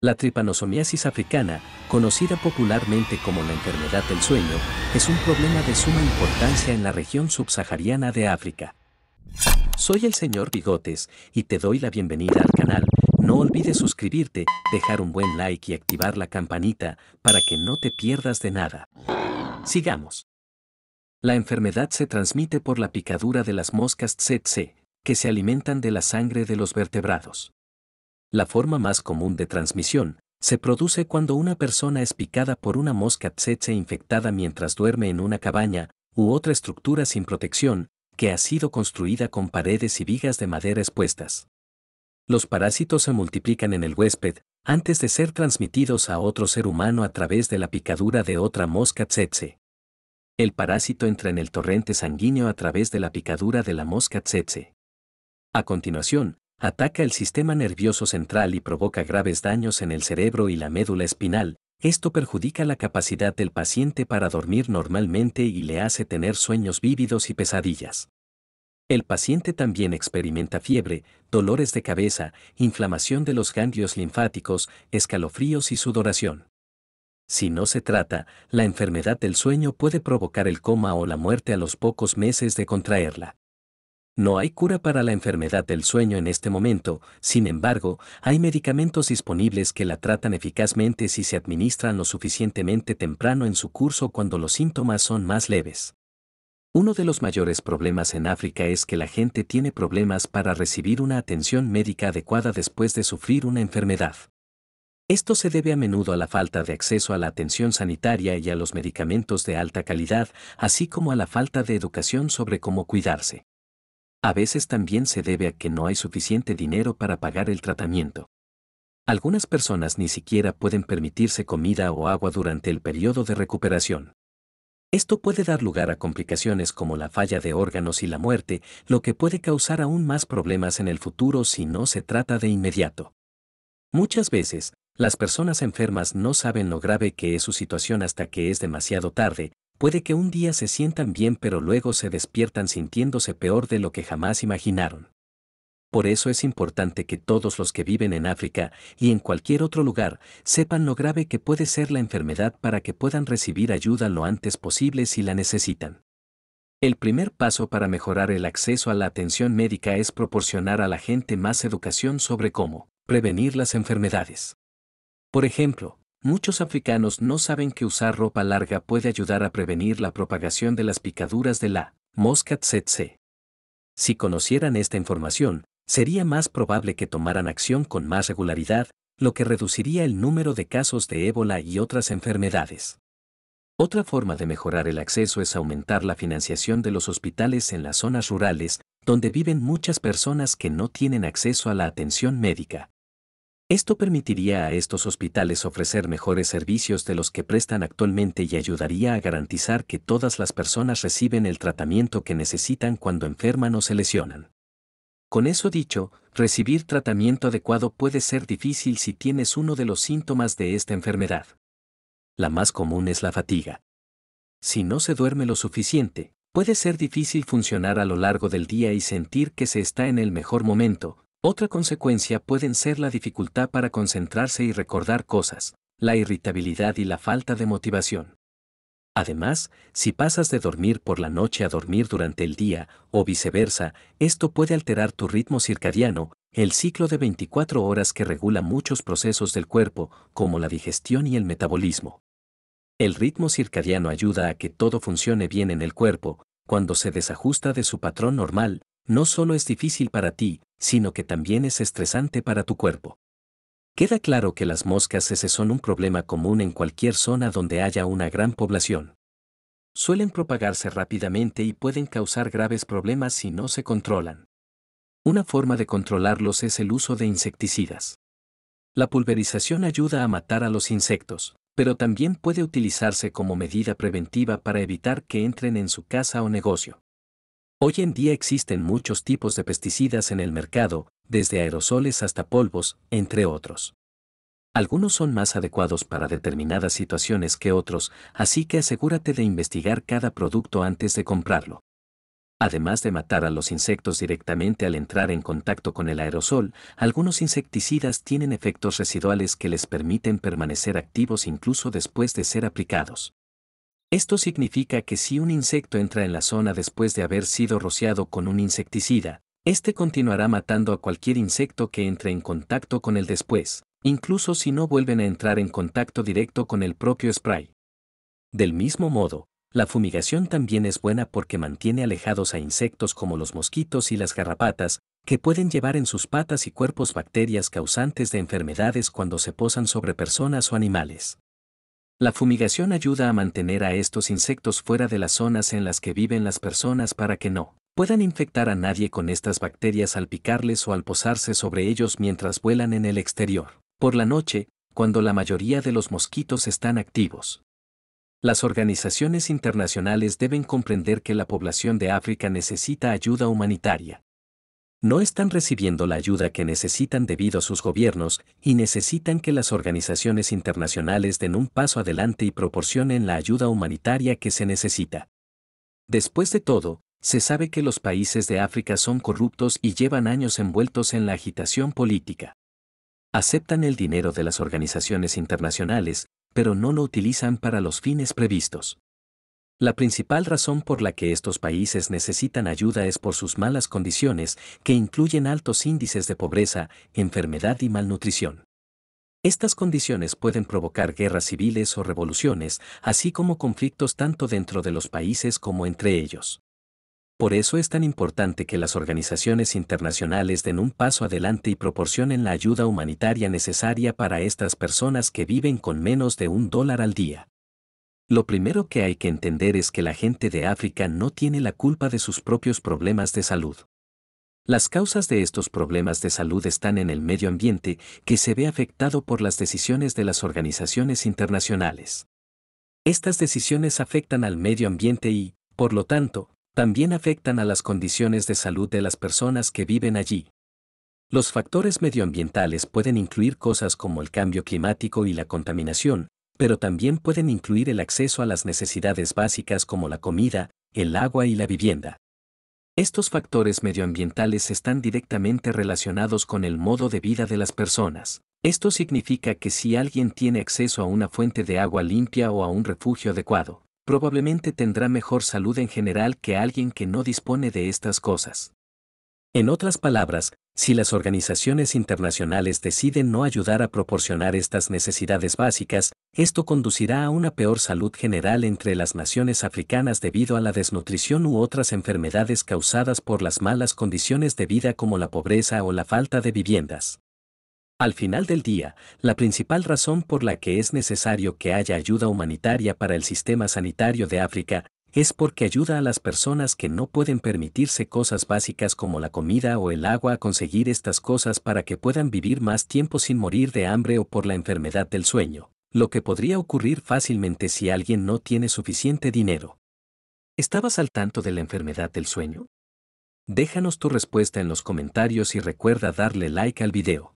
La tripanosomiasis africana, conocida popularmente como la enfermedad del sueño, es un problema de suma importancia en la región subsahariana de África. Soy el señor Bigotes y te doy la bienvenida al canal. No olvides suscribirte, dejar un buen like y activar la campanita para que no te pierdas de nada. Sigamos. La enfermedad se transmite por la picadura de las moscas tsetse, que se alimentan de la sangre de los vertebrados. La forma más común de transmisión se produce cuando una persona es picada por una mosca tsetse infectada mientras duerme en una cabaña u otra estructura sin protección que ha sido construida con paredes y vigas de madera expuestas. Los parásitos se multiplican en el huésped antes de ser transmitidos a otro ser humano a través de la picadura de otra mosca tsetse. El parásito entra en el torrente sanguíneo a través de la picadura de la mosca tsetse. A continuación, ataca el sistema nervioso central y provoca graves daños en el cerebro y la médula espinal, esto perjudica la capacidad del paciente para dormir normalmente y le hace tener sueños vívidos y pesadillas. El paciente también experimenta fiebre, dolores de cabeza, inflamación de los ganglios linfáticos, escalofríos y sudoración. Si no se trata, la enfermedad del sueño puede provocar el coma o la muerte a los pocos meses de contraerla. No hay cura para la enfermedad del sueño en este momento, sin embargo, hay medicamentos disponibles que la tratan eficazmente si se administran lo suficientemente temprano en su curso cuando los síntomas son más leves. Uno de los mayores problemas en África es que la gente tiene problemas para recibir una atención médica adecuada después de sufrir una enfermedad. Esto se debe a menudo a la falta de acceso a la atención sanitaria y a los medicamentos de alta calidad, así como a la falta de educación sobre cómo cuidarse. A veces también se debe a que no hay suficiente dinero para pagar el tratamiento. Algunas personas ni siquiera pueden permitirse comida o agua durante el periodo de recuperación. Esto puede dar lugar a complicaciones como la falla de órganos y la muerte, lo que puede causar aún más problemas en el futuro si no se trata de inmediato. Muchas veces, las personas enfermas no saben lo grave que es su situación hasta que es demasiado tarde, puede que un día se sientan bien pero luego se despiertan sintiéndose peor de lo que jamás imaginaron. Por eso es importante que todos los que viven en África y en cualquier otro lugar sepan lo grave que puede ser la enfermedad para que puedan recibir ayuda lo antes posible si la necesitan. El primer paso para mejorar el acceso a la atención médica es proporcionar a la gente más educación sobre cómo prevenir las enfermedades. Por ejemplo, Muchos africanos no saben que usar ropa larga puede ayudar a prevenir la propagación de las picaduras de la mosca tsetse. Si conocieran esta información, sería más probable que tomaran acción con más regularidad, lo que reduciría el número de casos de ébola y otras enfermedades. Otra forma de mejorar el acceso es aumentar la financiación de los hospitales en las zonas rurales, donde viven muchas personas que no tienen acceso a la atención médica, esto permitiría a estos hospitales ofrecer mejores servicios de los que prestan actualmente y ayudaría a garantizar que todas las personas reciben el tratamiento que necesitan cuando enferman o se lesionan. Con eso dicho, recibir tratamiento adecuado puede ser difícil si tienes uno de los síntomas de esta enfermedad. La más común es la fatiga. Si no se duerme lo suficiente, puede ser difícil funcionar a lo largo del día y sentir que se está en el mejor momento, otra consecuencia pueden ser la dificultad para concentrarse y recordar cosas, la irritabilidad y la falta de motivación. Además, si pasas de dormir por la noche a dormir durante el día, o viceversa, esto puede alterar tu ritmo circadiano, el ciclo de 24 horas que regula muchos procesos del cuerpo, como la digestión y el metabolismo. El ritmo circadiano ayuda a que todo funcione bien en el cuerpo, cuando se desajusta de su patrón normal, no solo es difícil para ti, sino que también es estresante para tu cuerpo. Queda claro que las moscas ese son un problema común en cualquier zona donde haya una gran población. Suelen propagarse rápidamente y pueden causar graves problemas si no se controlan. Una forma de controlarlos es el uso de insecticidas. La pulverización ayuda a matar a los insectos, pero también puede utilizarse como medida preventiva para evitar que entren en su casa o negocio. Hoy en día existen muchos tipos de pesticidas en el mercado, desde aerosoles hasta polvos, entre otros. Algunos son más adecuados para determinadas situaciones que otros, así que asegúrate de investigar cada producto antes de comprarlo. Además de matar a los insectos directamente al entrar en contacto con el aerosol, algunos insecticidas tienen efectos residuales que les permiten permanecer activos incluso después de ser aplicados. Esto significa que si un insecto entra en la zona después de haber sido rociado con un insecticida, este continuará matando a cualquier insecto que entre en contacto con él después, incluso si no vuelven a entrar en contacto directo con el propio spray. Del mismo modo, la fumigación también es buena porque mantiene alejados a insectos como los mosquitos y las garrapatas, que pueden llevar en sus patas y cuerpos bacterias causantes de enfermedades cuando se posan sobre personas o animales. La fumigación ayuda a mantener a estos insectos fuera de las zonas en las que viven las personas para que no puedan infectar a nadie con estas bacterias al picarles o al posarse sobre ellos mientras vuelan en el exterior, por la noche, cuando la mayoría de los mosquitos están activos. Las organizaciones internacionales deben comprender que la población de África necesita ayuda humanitaria, no están recibiendo la ayuda que necesitan debido a sus gobiernos y necesitan que las organizaciones internacionales den un paso adelante y proporcionen la ayuda humanitaria que se necesita. Después de todo, se sabe que los países de África son corruptos y llevan años envueltos en la agitación política. Aceptan el dinero de las organizaciones internacionales, pero no lo utilizan para los fines previstos. La principal razón por la que estos países necesitan ayuda es por sus malas condiciones, que incluyen altos índices de pobreza, enfermedad y malnutrición. Estas condiciones pueden provocar guerras civiles o revoluciones, así como conflictos tanto dentro de los países como entre ellos. Por eso es tan importante que las organizaciones internacionales den un paso adelante y proporcionen la ayuda humanitaria necesaria para estas personas que viven con menos de un dólar al día. Lo primero que hay que entender es que la gente de África no tiene la culpa de sus propios problemas de salud. Las causas de estos problemas de salud están en el medio ambiente que se ve afectado por las decisiones de las organizaciones internacionales. Estas decisiones afectan al medio ambiente y, por lo tanto, también afectan a las condiciones de salud de las personas que viven allí. Los factores medioambientales pueden incluir cosas como el cambio climático y la contaminación, pero también pueden incluir el acceso a las necesidades básicas como la comida, el agua y la vivienda. Estos factores medioambientales están directamente relacionados con el modo de vida de las personas. Esto significa que si alguien tiene acceso a una fuente de agua limpia o a un refugio adecuado, probablemente tendrá mejor salud en general que alguien que no dispone de estas cosas. En otras palabras, si las organizaciones internacionales deciden no ayudar a proporcionar estas necesidades básicas, esto conducirá a una peor salud general entre las naciones africanas debido a la desnutrición u otras enfermedades causadas por las malas condiciones de vida como la pobreza o la falta de viviendas. Al final del día, la principal razón por la que es necesario que haya ayuda humanitaria para el sistema sanitario de África es porque ayuda a las personas que no pueden permitirse cosas básicas como la comida o el agua a conseguir estas cosas para que puedan vivir más tiempo sin morir de hambre o por la enfermedad del sueño, lo que podría ocurrir fácilmente si alguien no tiene suficiente dinero. ¿Estabas al tanto de la enfermedad del sueño? Déjanos tu respuesta en los comentarios y recuerda darle like al video.